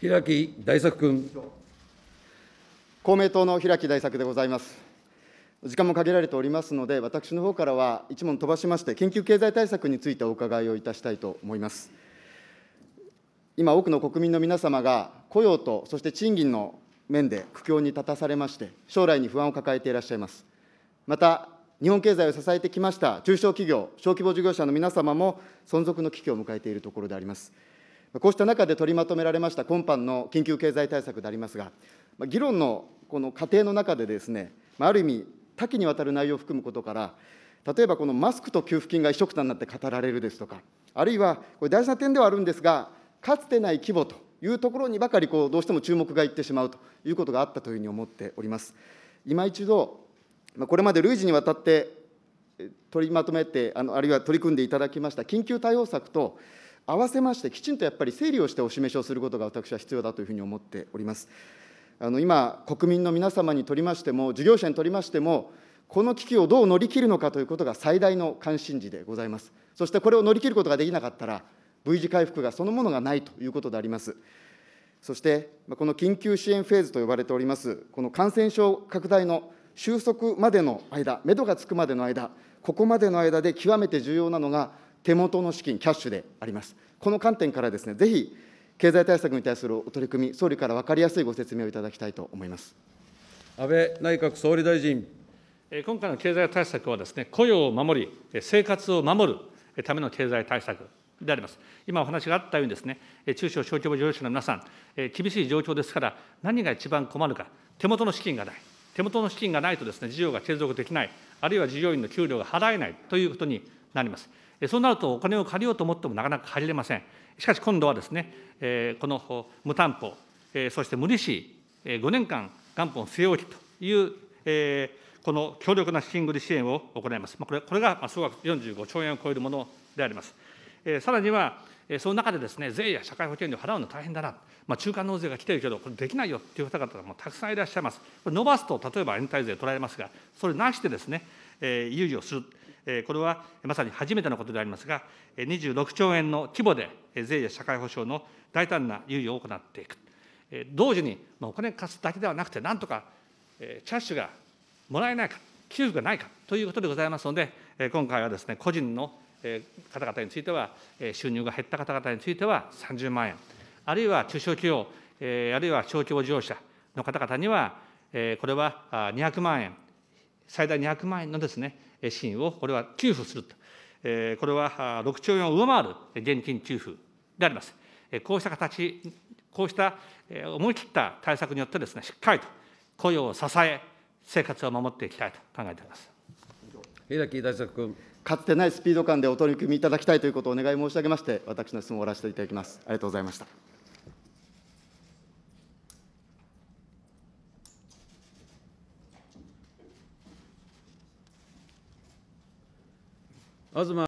平木大作君。公明党の平木大作でございます。時間も限られておりますので、私の方からは一問飛ばしまして、緊急経済対策についてお伺いをいたしたいと思います。今、多くの国民の皆様が雇用と、そして賃金の面で苦境に立たされまして、将来に不安を抱えていらっしゃいます。また、日本経済を支えてきました中小企業、小規模事業者の皆様も存続の危機を迎えているところであります。こうした中で取りまとめられました今般の緊急経済対策でありますが、議論のこの過程の中でですね、ある意味、多岐にわたる内容を含むことから、例えばこのマスクと給付金が一緒くたになって語られるですとか、あるいは、これ大事な点ではあるんですが、かつてない規模というところにばかりこうどうしても注目がいってしまうということがあったというふうに思っております。今一度、これまで累次にわたって取りまとめて、あのあるいは取り組んでいただきました緊急対応策と、合わせまして、きちんとやっぱり整理をしてお示しをすることが私は必要だというふうに思っております。あの今、国民の皆様にとりましても、事業者にとりましても、この危機をどう乗り切るのかということが最大の関心事でございます。そしてこれを乗り切ることができなかったら、V 字回復がそのものがないということであります。そして、この緊急支援フェーズと呼ばれております、この感染症拡大の収束までの間、目処がつくまでの間、ここまでの間で極めて重要なのが、手元の資金、キャッシュであります。この観点からですね、ぜひ経済対策に対するお取り組み、総理から分かりやすいご説明をいただきたいと思います安倍内閣総理大臣。今回の経済対策はですね、雇用を守り、生活を守るための経済対策であります。今お話があったようにですね、中小小規模事業者の皆さん、厳しい状況ですから、何が一番困るか、手元の資金がない。手元の資金がないとですね、事業が継続できない、あるいは事業員の給料が払えないということになります。そうなるとお金を借りようと思ってもなかなか借りれません。しかし今度はですね、この無担保、そして無利子、5年間元本据え置きという、この強力な資金繰り支援を行います。これこれが総額45兆円を超えるものであります。さらには、その中でですね、税や社会保険料を払うの大変だな、まあ、中間納税が来ているけど、これできないよっていう方々もたくさんいらっしゃいます。これ伸ばすと、例えば延滞税取られますが、それなしでですね、猶予する。これはまさに初めてのことでありますが、26兆円の規模で税や社会保障の大胆な猶予を行っていく。同時に、お金貸すだけではなくて、なんとかチャッシュがもらえないか、給付がないかということでございますので、今回はですね、個人の方々については、収入が減った方々については30万円、あるいは中小企業、あるいは小規模事業者の方々には、これは200万円、最大200万円のですね、資金を、これは給付すると、これは6兆円を上回る現金給付であります。こうした形、こうした思い切った対策によってです、ね、しっかりと雇用を支え、生活を守っていきたいと考えております。平木大作君かつてないスピード感でお取り組みいただきたいということをお願い申し上げまして、私の質問を終わらせていただきます。ありがとうございました。Also mal.